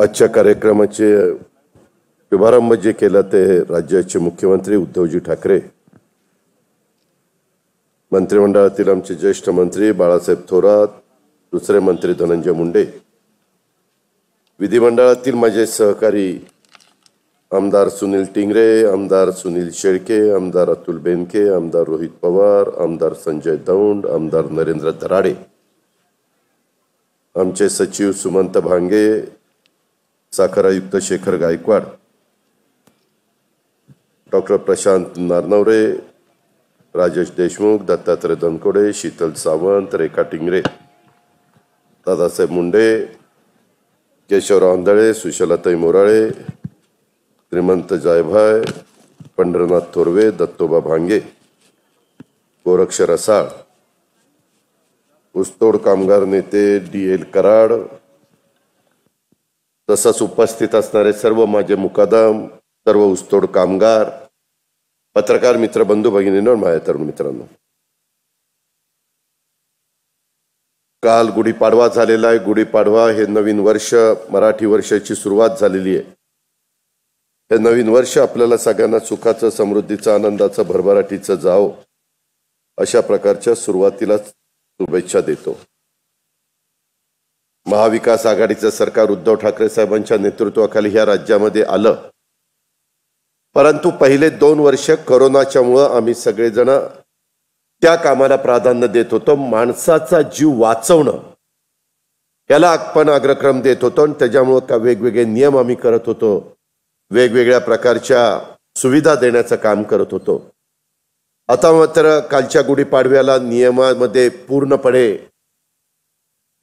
आजच्या कार्यक्रमाचे शुभारंभ जे केला ते राज्याचे मुख्यमंत्री उद्धवजी ठाकरे मंत्रिमंडळातील आमचे ज्येष्ठ मंत्री बाळासाहेब थोरात दुसरे मंत्री धनंजय मुंडे विधिमंडळातील माझे सहकारी आमदार सुनील टिंगरे आमदार सुनील शेळके आमदार अतुल बेनके आमदार रोहित पवार आमदार संजय दौंड आमदार नरेंद्र दराडे आमचे सचिव सुमंत भांगे साखर आयुक्त शेखर गायकवाड डॉक्टर प्रशांत नारनवरे राजेश देशमुख दत्तात्रय धनकोडे शीतल सावंत रेखा टिंगरे दादासाहेब मुंडे केशवराव आंधळे सुशलाताई मोराळे श्रीमंत जायभाय पंढरनाथ थोरवे दत्तोबा भांगे गोरक्ष रसाळ उस्तोड कामगार नेते डी एल कराड तसंच उपस्थित असणारे सर्व माझे मुकादम सर्व उस्तोड कामगार पत्रकार मित्र बंधू भगिनींनो माझ्या तरुण मित्रांनो काल गुढीपाडवा झालेला आहे गुढीपाडवा हे नवीन वर्ष मराठी वर्षाची सुरुवात झालेली आहे हे नवीन वर्ष आपल्याला सगळ्यांना सुखाचं समृद्धीचं आनंदाचं भरभराटीचं जावं अशा प्रकारच्या सुरुवातीलाच शुभेच्छा देतो महाविकास आघाडीचं सरकार उद्धव ठाकरे साहेबांच्या नेतृत्वाखाली ह्या राज्यामध्ये आलं परंतु पहिले दोन वर्ष करोनाच्यामुळं आम्ही सगळेजण त्या कामाला प्राधान्य देत होतो माणसाचा जीव वाचवणं याला आपण अग्रक्रम देत होतो आणि त्याच्यामुळं का वेगवेगळे नियम आम्ही करत होतो वेगवेगळ्या प्रकारच्या सुविधा देण्याचं काम करत होतो आता मात्र कालच्या गुढीपाडव्याला नियमामध्ये पूर्णपणे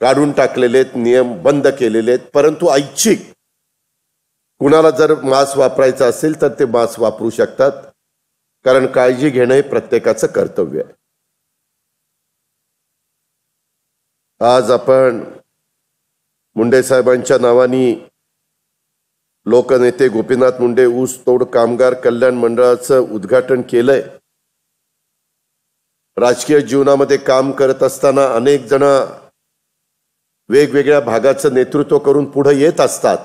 काढून टाकलेले आहेत नियम बंद केलेले आहेत परंतु ऐच्छिक कुणाला जर मास्क वापरायचं असेल तर ते मास्क वापरू शकतात कारण काळजी घेणं हे प्रत्येकाचं कर्तव्य आहे आज आपण मुंडे साहेबांच्या नावाने लोकनेते गोपीनाथ मुंडे ऊस तोड कामगार कल्याण मंडळाचं उद्घाटन केलंय राजकीय जीवनामध्ये काम करत असताना अनेक जण वेगवेगळ्या भागाचं नेतृत्व करून पुढे येत असतात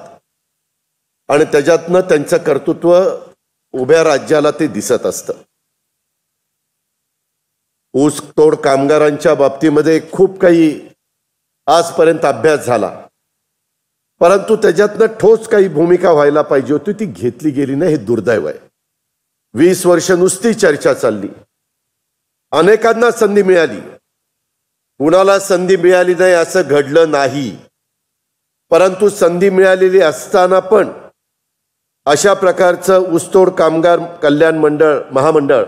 आणि त्याच्यातनं त्यांचं कर्तृत्व उभ्या राज्याला ते दिसत असतं तोड कामगारांच्या बाबतीमध्ये खूप काही आजपर्यंत अभ्यास झाला परंतु त्याच्यातनं ठोस काही भूमिका व्हायला पाहिजे होती ती घेतली गेली नाही हे दुर्दैव आहे वीस वर्ष नुसती चर्चा चालली अनेकांना संधी मिळाली कुणाला संधी मिळाली नाही असं घडलं नाही परंतु संधी मिळालेली असताना पण अशा प्रकारचं ऊसतोड कामगार कल्याण मंडळ महामंडळ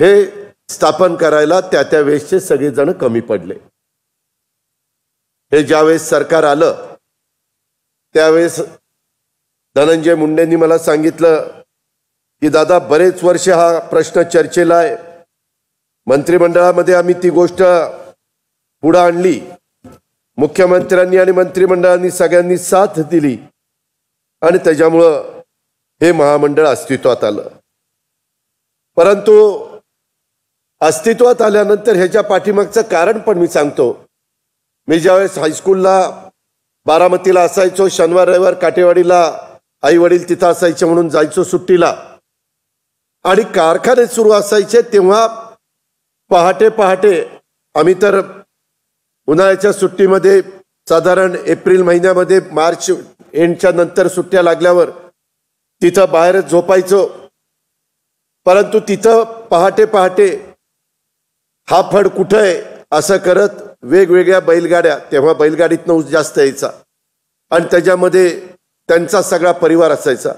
हे स्थापन करायला त्या त्या वेळेसचे सगळेजण कमी पडले हे ज्यावेळेस सरकार आलं त्यावेळेस धनंजय मुंडेंनी मला सांगितलं की दादा बरेच वर्ष हा प्रश्न चर्चेला आहे मंत्रिमंडळामध्ये आम्ही ती गोष्ट पुढं आणली मुख्यमंत्र्यांनी आणि मंत्रिमंडळांनी सगळ्यांनी साथ दिली आणि त्याच्यामुळं हे महामंडळ अस्तित्वात आलं परंतु अस्तित्वात आल्यानंतर ह्याच्या पाठीमागचं कारण पण मी सांगतो मी ज्यावेळेस हायस्कूलला बारामतीला असायचो शनिवार रविवार काटेवाडीला आई वडील तिथं असायचे म्हणून जायचो सुट्टीला आणि कारखाने सुरू असायचे तेव्हा पहाटे पहाटे आम्ही तर उन्हाळ्याच्या सुट्टीमध्ये साधारण एप्रिल महिन्यामध्ये मार्च एंडच्या नंतर सुट्ट्या लागल्यावर तिथं बाहेरच झोपायचो परंतु तिथं पहाटे पहाटे हा फड कुठं आहे असं करत वेगवेगळ्या बैलगाड्या तेव्हा बैलगाडीत ऊस जास्त यायचा आणि त्याच्यामध्ये त्यांचा सगळा परिवार असायचा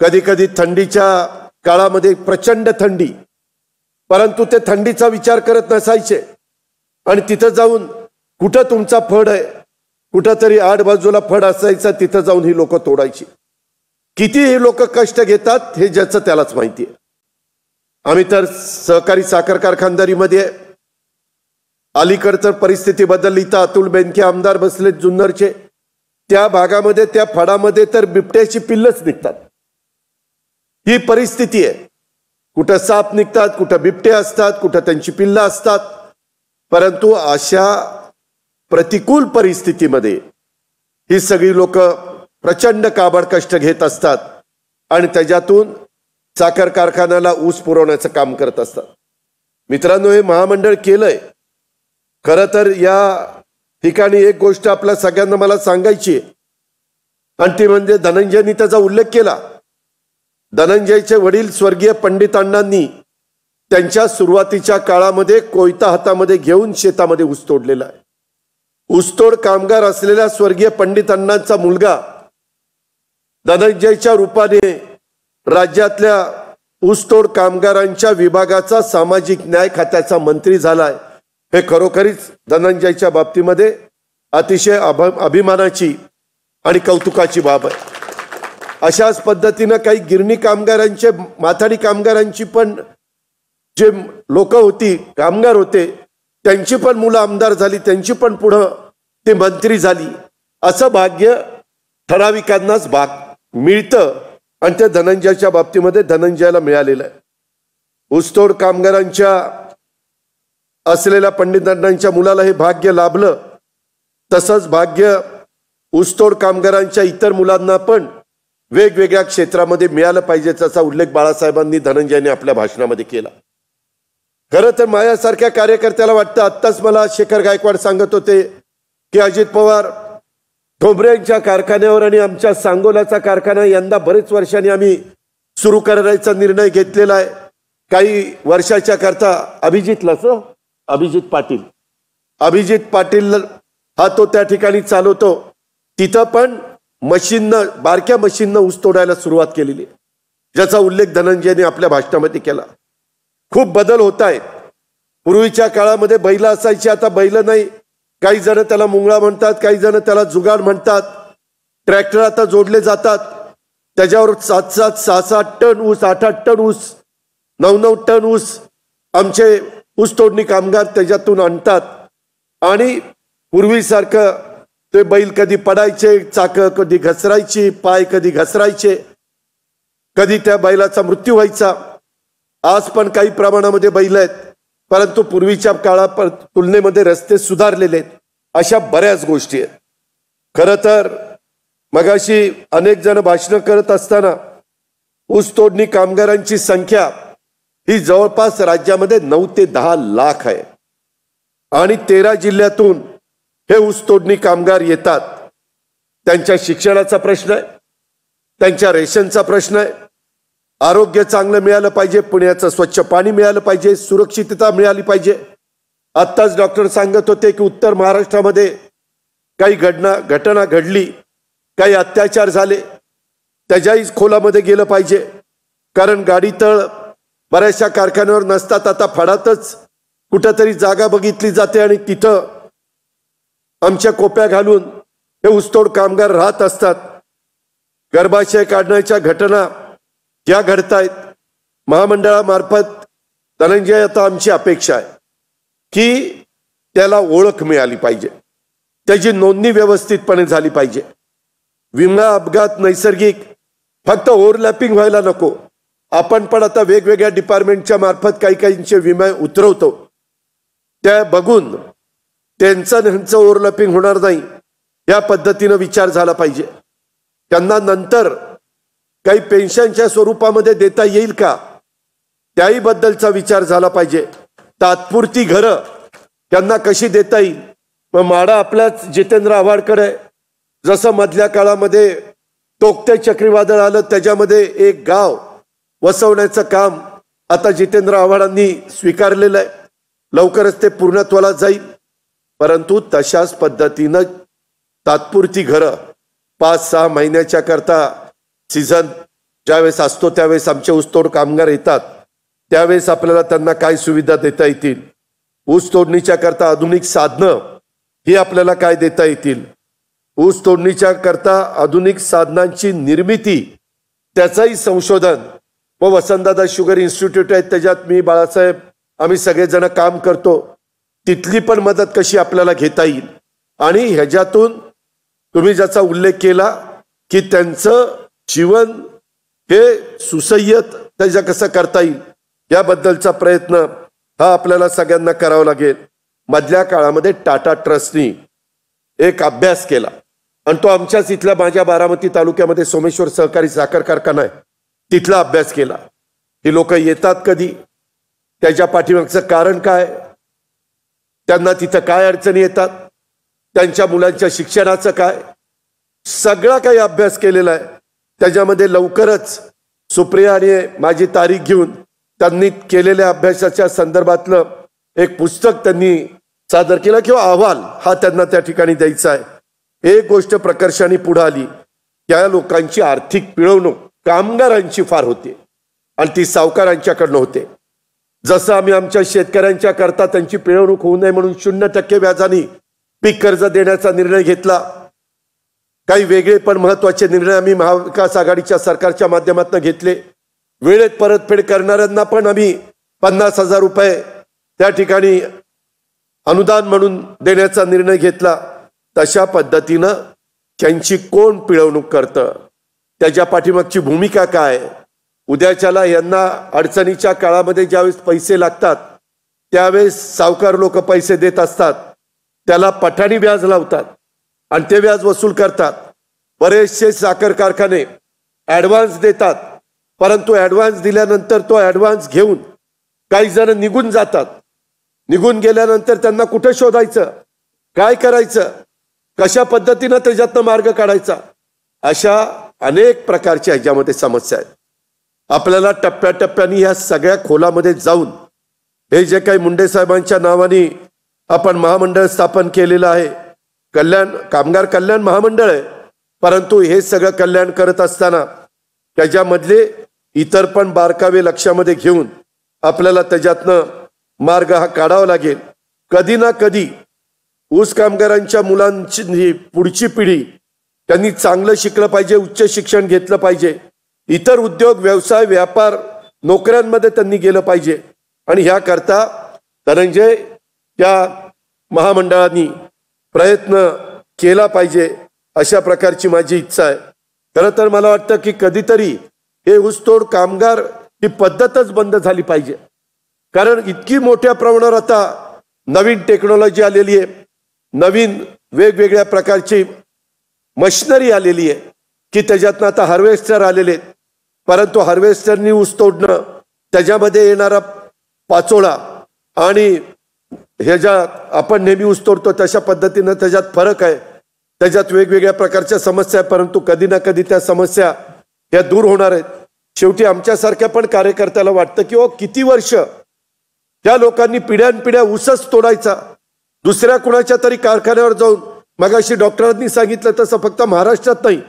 कधी कधी थंडीच्या काळामध्ये प्रचंड थंडी परंतु ते थंडीचा विचार करत नसायचे आणि तिथं जाऊन कुठं तुमचा फड आहे कुठं तरी आठ बाजूला फड असायचा तिथं जाऊन ही लोक तोडायची किती हे लोक कष्ट घेतात हे ज्याचं त्यालाच माहिती आहे आम्ही तर सहकारी साखर कारखानदारीमध्ये अलीकड तर परिस्थिती बदलली तर अतुल बेनके आमदार बसले जुन्नरचे त्या भागामध्ये त्या फडामध्ये तर बिबट्याची पिल्लच निघतात ही परिस्थिती आहे कुठं साप निघतात कुठं बिबटे असतात कुठं त्यांची पिल्लं असतात परंतु अशा प्रतिकूल परिस्थितीमध्ये ही सगळी लोक प्रचंड काबड कष्ट घेत असतात आणि त्याच्यातून साखर कारखान्याला ऊस पुरवण्याचं काम करत असतात मित्रांनो हे महामंडळ केलंय खरं तर या ठिकाणी एक गोष्ट आपल्या सगळ्यांना मला सांगायची आणि ती म्हणजे धनंजयनी त्याचा उल्लेख केला धनंजयचे वडील स्वर्गीय पंडितांनांनी त्यांच्या सुरुवातीच्या काळामध्ये कोयता हातामध्ये घेऊन शेतामध्ये ऊस तोडलेला आहे ऊसतोड कामगार असलेल्या स्वर्गीय पंडित अण्णांचा मुलगा धनंजयच्या रूपाने राज्यातल्या ऊसतोड कामगारांच्या विभागाचा सामाजिक न्याय खात्याचा मंत्री झालाय हे खरोखरीच धनंजयच्या बाबतीमध्ये अतिशय अभिमानाची आणि कौतुकाची बाब आहे अशाच पद्धतीनं काही गिरणी कामगारांचे माथाडी कामगारांची पण जे लोक होती कामगार होते त्यांची पण मुलं आमदार झाली त्यांची पण पुढं ते मंत्री झाली असं भाग्य ठराविकांनाच भाग मिळतं आणि त्या धनंजयच्या बाबतीमध्ये धनंजयाला मिळालेलं आहे ऊसतोड कामगारांच्या असलेल्या पंडितांच्या मुलाला हे भाग्य लाभलं तसंच भाग्य ऊसतोड कामगारांच्या इतर मुलांना पण वेगवेगळ्या क्षेत्रामध्ये मिळालं पाहिजे त्याचा उल्लेख बाळासाहेबांनी धनंजयने आपल्या भाषणामध्ये केला खरं तर माझ्यासारख्या कार्यकर्त्याला वाटतं आत्ताच मला शेखर गायकवाड सांगत होते की अजित पवार खोबऱ्यांच्या कारखान्यावर आणि आमच्या सांगोलाचा कारखाना यंदा बरेच वर्षांनी आम्ही सुरू करायचा निर्णय घेतलेला आहे काही वर्षाच्या करता अभिजितलाच अभिजित पाटील अभिजित पाटील हा तो त्या ठिकाणी चालवतो तिथं पण मशीननं बारक्या मशीननं ऊस तोडायला सुरुवात केलेली ज्याचा उल्लेख धनंजयने आपल्या भाषणामध्ये केला खूप बदल होत आहे पूर्वीच्या काळामध्ये बैल असायची आता बैल नाही काही जण त्याला मुंगळा म्हणतात काही जण त्याला जुगाड म्हणतात ट्रॅक्टर आता जोडले जातात त्याच्यावर सात सात सहा सात टन ऊस आठ आठ टन ऊस नऊ नऊ टन ऊस आमचे ऊस तोडणी कामगार त्याच्यातून आणतात आणि पूर्वीसारखं ते बैल कधी पडायचे चाक कधी घसरायची पाय कधी घसरायचे कधी त्या बैलाचा मृत्यू व्हायचा आज पण काही प्रमाणामध्ये बैल आहेत परंतु पूर्वीच्या काळा तुलनेमध्ये रस्ते सुधारलेले आहेत अशा बऱ्याच गोष्टी आहेत खर तर मगाशी अनेक जण भाषणं करत असताना ऊसतोडणी कामगारांची संख्या ही जवळपास राज्यामध्ये नऊ ते दहा लाख आहे आणि तेरा जिल्ह्यातून हे ऊसतोडणी कामगार येतात त्यांच्या शिक्षणाचा प्रश्न आहे त्यांच्या रेशनचा प्रश्न आहे आरोग्य चांगलं मिळालं पाहिजे पुण्याचं स्वच्छ पाणी मिळालं पाहिजे सुरक्षितता मिळाली पाहिजे आत्ताच डॉक्टर सांगत होते की उत्तर महाराष्ट्रामध्ये काही घडना घटना घडली काही अत्याचार झाले त्याच्याही खोलामध्ये गेलं पाहिजे कारण गाडी तळ बऱ्याचशा कारखान्यावर नसतात आता फडातच कुठंतरी जागा बघितली जाते आणि तिथं आमच्या कोप्या घालून हे ऊसतोड कामगार राहत असतात गर्भाशय काढण्याच्या घटना ज्या घडतायत महामंडळामार्फत धनंजय आता आमची अपेक्षा आहे की त्याला ओळख मिळाली पाहिजे त्याची नोंदणी व्यवस्थितपणे झाली पाहिजे विमा अपघात नैसर्गिक फक्त ओव्हरलॅपिंग व्हायला नको आपण पण आता वेगवेगळ्या डिपार्टमेंटच्या मार्फत काही काहींचे विमा उतरवतो त्या बघून त्यांचं नेहमीचं ओव्हरलॅपिंग होणार नाही या पद्धतीनं विचार झाला पाहिजे त्यांना नंतर काही पेन्शनच्या स्वरूपामध्ये देता येईल का त्याही बद्दलचा विचार झाला पाहिजे तात्पुरती घरं त्यांना कशी देता येईल मग माडा आपल्याच जितेंद्र आव्हाडकर आहे जसं मधल्या काळामध्ये तोकते चक्रीवादळ आलं त्याच्यामध्ये एक गाव वसवण्याचं काम आता जितेंद्र आव्हाडांनी स्वीकारलेलं आहे लवकरच ते पूर्णत्वाला जाईल परंतु तशाच पद्धतीनं तात्पुरती घरं पाच सहा महिन्याच्या करता सीझन ज्यावेळेस असतो त्यावेळेस आमचे ऊसतोड कामगार येतात त्यावेळेस आपल्याला त्यांना काय सुविधा देता येतील ऊस तोडणीच्या करता आधुनिक साधनं ही आपल्याला काय देता येतील ऊस तोडणीच्या करता आधुनिक साधनांची निर्मिती त्याचंही संशोधन व वसंतदादा शुगर इन्स्टिट्यूट आहे त्याच्यात मी बाळासाहेब आम्ही सगळेजण काम करतो तिथली पण मदत कशी आपल्याला घेता येईल आणि ह्याच्यातून तुम्ही ज्याचा उल्लेख केला की त्यांचं जीवन हे सुसह्यत त्याच्या कसं करता येईल याबद्दलचा प्रयत्न हा आपल्याला सगळ्यांना करावा लागेल मधल्या काळामध्ये टाटा ट्रस्टनी एक अभ्यास केला आणि तो आमच्याच इथल्या माझ्या बारामती तालुक्यामध्ये सोमेश्वर सहकारी साखर कारखाना आहे तिथला अभ्यास केला ही लोक येतात कधी त्याच्या पाठीमागचं कारण काय त्यांना तिथं काय अडचणी येतात त्यांच्या मुलांच्या शिक्षणाचं काय सगळा काही अभ्यास केलेला आहे त्याच्यामध्ये लवकरच सुप्रियाने माझी तारीख घेऊन त्यांनी केलेल्या अभ्यासाच्या संदर्भातलं एक पुस्तक त्यांनी सादर केलं किंवा अहवाल हा त्यांना त्या ठिकाणी द्यायचा आहे एक गोष्ट प्रकर्षाने पुढे आली त्या लोकांची आर्थिक पिळवणूक कामगारांची फार होते आणि ती सावकारांच्याकडनं होते जसं आम्ही आमच्या शेतकऱ्यांच्या करता त्यांची पिळवणूक होऊ नये म्हणून शून्य टक्के व्याजाने पीक कर्ज देण्याचा निर्णय घेतला काही वेगळे पण महत्त्वाचे निर्णय आम्ही महाविकास आघाडीच्या सरकारच्या माध्यमातून घेतले वेळेत परतफेड करणाऱ्यांना पण आम्ही पन्नास हजार रुपये त्या ठिकाणी अनुदान म्हणून देण्याचा निर्णय घेतला तशा पद्धतीनं त्यांची कोण पिळवणूक करतं त्याच्या पाठीमागची भूमिका काय उद्याच्याला यांना अडचणीच्या काळामध्ये ज्यावेळेस पैसे लागतात त्यावेळेस सावकार लोक पैसे देत असतात त्याला पठाणी व्याज लावतात आणि ते व्याज वसूल करतात बरेचसे साखर कारखाने ॲडव्हान्स देतात परंतु ॲडव्हान्स दिल्यानंतर तो ॲडव्हान्स घेऊन काही जण निघून जातात निघून गेल्यानंतर त्यांना कुठे शोधायचं काय करायचं कशा पद्धतीनं त्याच्यातनं मार्ग काढायचा अशा अनेक प्रकारच्या ह्याच्यामध्ये समस्या आहेत आपल्याला टप्प्याटप्प्याने ह्या सगळ्या खोलामध्ये जाऊन हे जे काही मुंडे साहेबांच्या नावाने आपण महामंडळ स्थापन केलेलं आहे कल्याण कामगार कल्याण महामंडळ आहे परंतु हे सगळं कल्याण करत असताना त्याच्यामधले इतर पण बारकावे लक्षामध्ये घेऊन आपल्याला त्याच्यातनं मार्ग हा काढावा लागेल कधी ना कधी ऊस कामगारांच्या मुलांची पुढची पिढी त्यांनी चांगलं शिकलं पाहिजे उच्च शिक्षण घेतलं पाहिजे इतर उद्योग व्यवसाय व्यापार नोकऱ्यांमध्ये त्यांनी गेलं पाहिजे आणि ह्याकरता धनंजय त्या महामंडळांनी प्रयत्न केला पाहिजे अशा प्रकारची माझी इच्छा आहे खरं तर मला वाटतं की कधीतरी हे ऊसतोड कामगार ही पद्धतच बंद झाली पाहिजे कारण इतकी मोठ्या प्रमाणावर आता नवीन टेक्नॉलॉजी आलेली आहे नवीन वेगवेगळ्या प्रकारची मशिनरी आलेली आहे की त्याच्यातनं आता हार्वेस्टर आलेले आहेत परंतु हार्वेस्टरनी ऊस तोडणं त्याच्यामध्ये येणारा पाचोळा आणि हे ज्या आपण नेहमी तोडतो तशा पद्धतीनं त्याच्यात फरक आहे त्याच्यात वेगवेगळ्या प्रकारच्या समस्या आहे परंतु कधी ना कधी त्या समस्या या दूर होणार आहेत शेवटी आमच्यासारख्या पण कार्यकर्त्याला वाटतं की ओ किती वर्ष त्या लोकांनी पिढ्यानपिढ्या उसच तोडायचा दुसऱ्या कुणाच्या तरी कारखान्यावर जाऊन मगाशी डॉक्टरांनी सांगितलं तसं फक्त महाराष्ट्रात नाही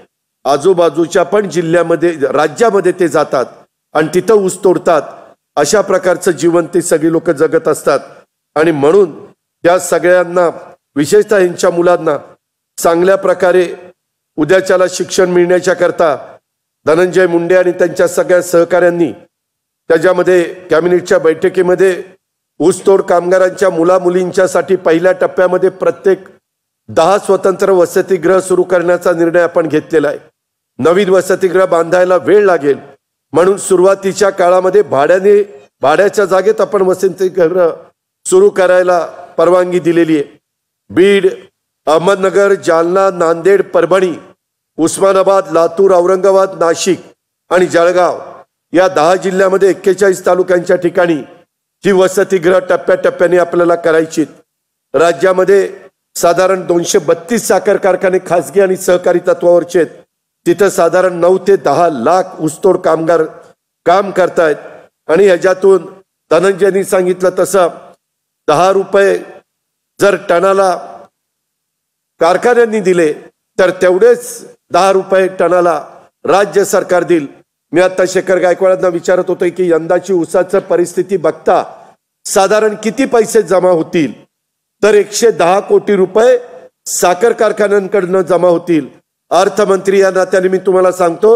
आजूबाजूच्या पण जिल्ह्यामध्ये राज्यामध्ये ते जातात आणि तिथं ऊस तोडतात अशा प्रकारचं जीवन ते सगळी लोक जगत असतात आणि म्हणून या सगळ्यांना विशेषतः यांच्या मुलांना चांगल्या प्रकारे उद्याच्याला शिक्षण मिळण्याच्या करता धनंजय मुंडे आणि त्यांच्या सगळ्या सहकाऱ्यांनी त्याच्यामध्ये कॅबिनेटच्या बैठकीमध्ये ऊसतोड कामगारांच्या मुला मुलींच्यासाठी पहिल्या टप्प्यामध्ये प्रत्येक दहा स्वतंत्र वसतिगृह सुरू करण्याचा निर्णय आपण घेतलेला आहे नवीन वसतिगृह बांधायला वेळ लागेल म्हणून सुरुवातीच्या काळामध्ये भाड्याने भाड्याच्या जागेत आपण वसतिगृह सुरू करायला परवानगी दिलेली आहे बीड अहमदनगर जालना नांदेड परभणी उस्मानाबाद लातूर औरंगाबाद नाशिक आणि जळगाव या दहा जिल्ह्यामध्ये एक्केचाळीस तालुक्यांच्या ठिकाणी ही वसतिगृह टप्प्याटप्प्याने आपल्याला करायची राज्यामध्ये साधारण दोनशे बत्तीस साखर कारखाने खासगी आणि सहकारी तत्वावरचे आहेत तिथं साधारण नऊ ते दहा लाख ऊसतोड कामगार काम करतायत आणि ह्याच्यातून धनंजयनी सांगितलं तसं दहा रुपये जर टनाला कारखान्यांनी दिले तर तेवढेच दहा रुपये टनाला राज्य सरकार देईल मी आता शेखर गायकवाडांना विचारत होतो की यंदाची ऊसाचं परिस्थिती बघता साधारण किती पैसे जमा होतील तर एकशे दहा कोटी रुपये साखर कारखान्यांकडनं जमा होतील अर्थमंत्री या नात्याने मी तुम्हाला सांगतो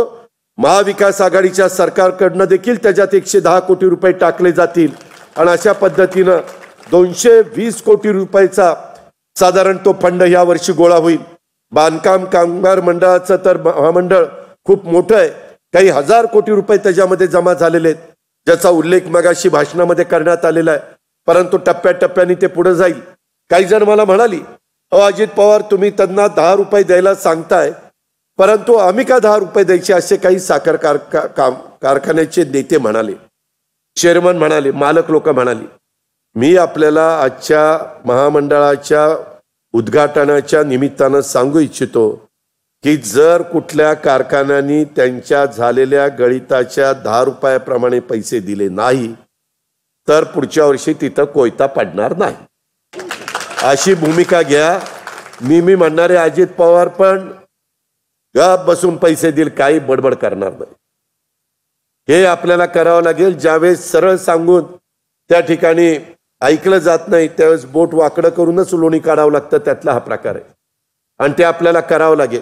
महाविकास आघाडीच्या सरकारकडनं देखील त्याच्यात एकशे दहा कोटी रुपये टाकले जातील आणि अशा पद्धतीनं दोनशे वीस कोटी रुपयाचा साधारण तो फंड या वर्षी गोळा होईल बांधकाम कामगार मंडळाचं तर महामंडळ खूप मोठं आहे काही हजार कोटी रुपये त्याच्यामध्ये जमा झालेले आहेत ज्याचा उल्लेख मगाशी भाषणामध्ये करण्यात आलेला आहे परंतु टप्प्याटप्प्याने ते पुढे जाईल काही जण मला म्हणाली अजित पवार तुम्ही त्यांना दहा रुपये द्यायला सांगताय परंतु आम्ही का दहा रुपये द्यायचे असे काही साखर कारखान्याचे नेते म्हणाले चेअरमन म्हणाले मालक लोक म्हणाली मी आपल्याला आजच्या महामंडळाच्या उद्घाटनाच्या निमित्तानं सांगू इच्छितो की जर कुठल्या कारखान्यांनी त्यांच्या झालेल्या गळिताच्या दहा रुपयाप्रमाणे पैसे दिले नाही तर पुढच्या वर्षी तिथं कोयता पडणार नाही अशी भूमिका घ्या मी मी म्हणणारे अजित पवार पण गप बसून पैसे देईल काही बडबड करणार नाही हे आपल्याला करावं लागेल ज्यावेळेस सरळ सांगून त्या ठिकाणी ऐकलं जात नाही त्यावेळेस बोट वाकडं करूनच लोणी काढावं लागतं त्यातला हा प्रकार आहे आणि ते आपल्याला करावं लागेल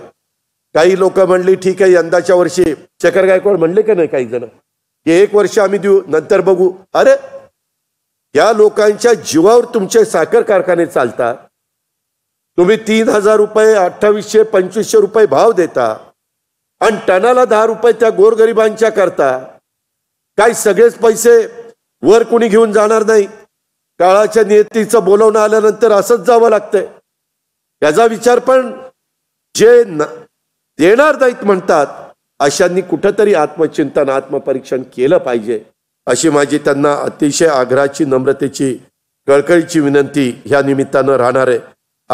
काही लोक म्हणली ठीक आहे यंदाच्या वर्षी चकर गायकवाड म्हणले का नाही काही जण की एक वर्ष आम्ही देऊ नंतर बघू अरे या लोकांच्या जीवावर तुमचे साखर कारखाने चालतात तुम्ही तीन हजार रुपये अठ्ठावीसशे पंचवीसशे रुपये भाव देता आणि टनाला दहा रुपये त्या गोरगरिबांच्या करता काय सगळेच पैसे वर कुणी घेऊन जाणार नाही काळाच्या नियतीचं बोलवणं आल्यानंतर असंच जावं लागतंय याचा विचार पण जे देणार नाहीत म्हणतात अशांनी कुठंतरी आत्मचिंतन आत्मपरीक्षण केलं पाहिजे अशी माझी त्यांना अतिशय आग्रहाची नम्रतेची कळकळीची विनंती ह्या निमित्तानं राहणार आहे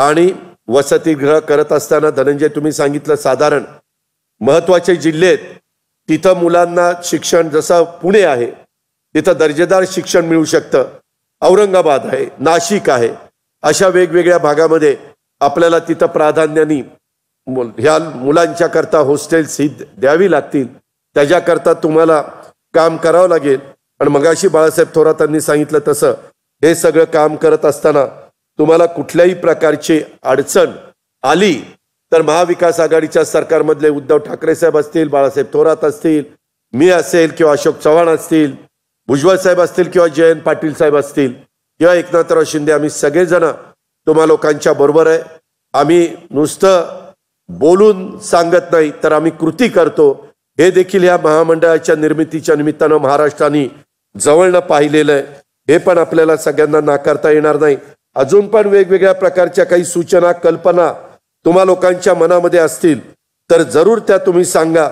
आणि वसतिगृह करत असताना धनंजय तुम्ही सांगितलं साधारण महत्वाचे जिल्हेत तिथं मुलांना शिक्षण जसं पुणे आहे तिथं दर्जेदार शिक्षण मिळू शकतं औरंगाबाद आहे नाशिक आहे अशा वेगवेगळ्या भागामध्ये आपल्याला तिथं प्राधान्याने ह्या ह्या मुलांच्याकरता हॉस्टेल्स ही द्यावी लागतील त्याच्याकरता तुम्हाला काम करावं लागेल आणि मगाशी बाळासाहेब थोरातांनी सांगितलं तसं हे सगळं काम करत असताना तुम्हाला कुठल्याही प्रकारची अडचण आली तर महाविकास आघाडीच्या सरकारमधले उद्धव ठाकरे साहेब असतील बाळासाहेब थोरात असतील मी असेल किंवा अशोक चव्हाण असतील भुजबळ साहेब असतील किंवा जयंत पाटील साहेब असतील किंवा एकनाथराव शिंदे आम्ही सगळेजण तुम्हा लोकांच्या बरोबर आहे आम्ही नुसतं बोलून सांगत नाही तर आम्ही कृती करतो हे देखील या महामंडळाच्या निर्मितीच्या निमित्तानं महाराष्ट्राने जवळनं पाहिलेलं आहे हे पण आपल्याला सगळ्यांना नाकारता येणार नाही अजून पण वेगवेगळ्या प्रकारच्या काही सूचना कल्पना तुम्हा लोकांच्या मनामध्ये असतील तर जरूर त्या तुम्ही सांगा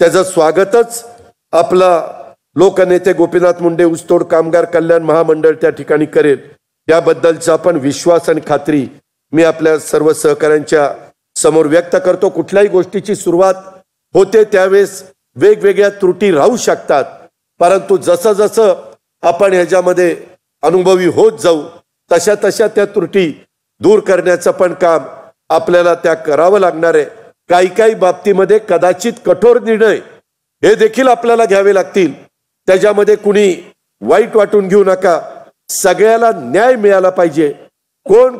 त्याचं स्वागतच आपलं लोकनेते गोपीनाथ मुंडे ऊसतोड कामगार कल्याण महामंडळ त्या ठिकाणी करेल याबद्दलचा पण विश्वास आणि खात्री मी आपल्या सर्व सहकाऱ्यांच्या समोर व्यक्त करतो कुठल्याही गोष्टीची सुरुवात होते त्यावेळेस वेगवेगळ्या त्रुटी राहू शकतात परंतु जसं जसं आपण ह्याच्यामध्ये अनुभवी होत जाऊ तशा तशा त्या त्रुटी दूर करण्याचं पण काम आपल्याला त्या करावं लागणार आहे काही काही बाबतीमध्ये कदाचित कठोर निर्णय हे देखील आपल्याला घ्यावे लागतील त्याच्यामध्ये कुणी वाईट वाटून घेऊ नका सगळ्याला न्याय मिळाला पाहिजे कोण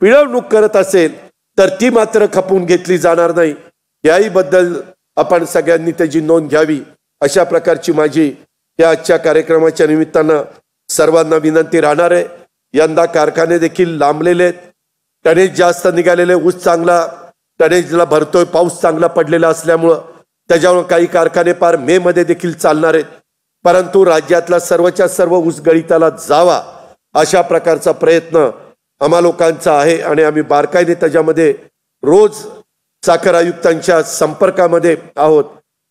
पिळवणूक करत असेल तर ती मात्र खपून घेतली जाणार नाही याही बद्दल आपण सगळ्यांनी त्याची नोंद घ्यावी अशा प्रकारची माझी या आजच्या कार्यक्रमाच्या निमित्तानं सर्वांना विनंती राहणार आहे यंदा कारखाने देखील लांबलेले आहेत टनेज जास्त निघालेले ऊस चांगला टनेजला भरतोय पाऊस चांगला पडलेला असल्यामुळं त्याच्यामुळं काही कारखाने पार मे मध्ये देखील चालणार आहेत परंतु राज्यातला सर्वच्या सर्व उसगळीताला जावा अशा प्रकारचा प्रयत्न आम्हा लोकांचा आहे आणि आम्ही बारकाईने त्याच्यामध्ये रोज साखर आयुक्तांच्या संपर्कामध्ये आहोत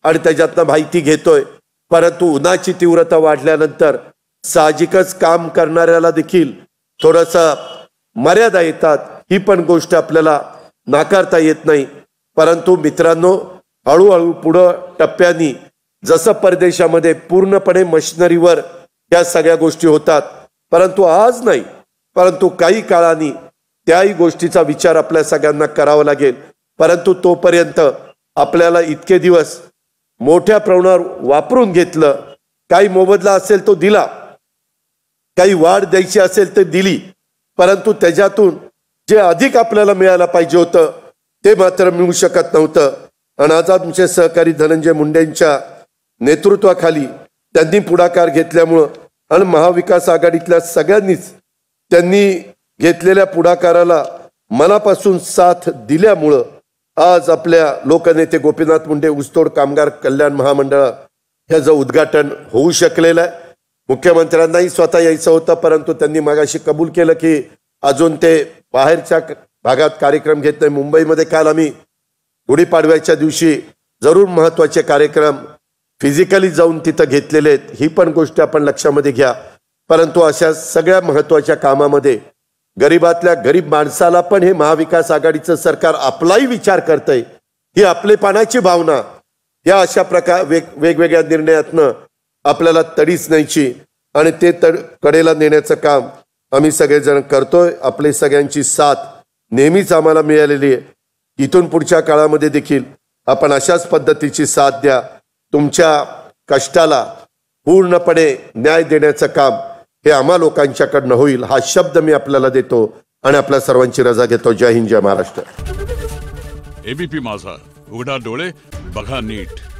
आणि त्याच्यातनं माहिती घेतोय परंतु उन्हाची तीव्रता वाढल्यानंतर साहजिकच काम करणाऱ्याला देखील थोडंसं मर्यादा येतात ही पण गोष्ट आपल्याला नाकारता येत नाही परंतु मित्रांनो हळूहळू पुढं टप्प्यांनी जसं परदेशामध्ये पूर्णपणे मशिनरीवर या सगळ्या गोष्टी होतात परंतु आज नाही परंतु काही काळाने त्याही गोष्टीचा विचार आपल्या सगळ्यांना करावा लागेल परंतु तोपर्यंत आपल्याला इतके दिवस मोठ्या प्रमाणावर वापरून घेतलं काही मोबदला असेल तो दिला काही वाढ द्यायची असेल तर दिली परंतु त्याच्यातून जे अधिक आपल्याला मिळायला पाहिजे होतं ते मात्र मिळू शकत नव्हतं आणि आज आमचे सहकारी धनंजय मुंडेंच्या नेतृत्वाखाली त्यांनी पुढाकार घेतल्यामुळं आणि महाविकास आघाडीतल्या सगळ्यांनीच त्यांनी घेतलेल्या पुढाकाराला मनापासून साथ दिल्यामुळं आज आपल्या लोकनेते गोपीनाथ मुंडे ऊसतोड कामगार कल्याण महामंडळ ह्याचं उद्घाटन होऊ शकलेलं आहे मुख्यमंत्र्यांनाही स्वतः यायचं होतं परंतु त्यांनी मागाशी कबूल केलं की अजून ते बाहेरच्या भागात कार्यक्रम घेत नाही मुंबईमध्ये काल आम्ही गुढीपाडव्याच्या दिवशी जरूर महत्त्वाचे कार्यक्रम फिजिकली जाऊन तिथं घेतलेले आहेत ही पण गोष्ट आपण लक्षामध्ये घ्या परंतु अशा सगळ्या महत्त्वाच्या कामामध्ये गरीबातल्या गरीब माणसाला पण हे महाविकास आघाडीचं सरकार आपलाही विचार आहे ही आपलेपणाची भावना या अशा प्रकार वेग वेगवेगळ्या निर्णयातनं आपल्याला तडीच न्यायची आणि ते तड कडेला नेण्याचं काम आम्ही सगळेजण करतोय आपले सगळ्यांची साथ नेहमीच आम्हाला मिळालेली आहे इथून पुढच्या काळामध्ये देखील आपण अशाच पद्धतीची साथ द्या तुमच्या कष्टाला पूर्णपणे न्याय देण्याचं काम हे आम्हा लोकांच्याकडनं होईल हा शब्द मी आपल्याला देतो आणि आपल्या सर्वांची रजा घेतो जय हिंद जय महाराष्ट्र एबीपी माझा उघडा डोळे बघा नीट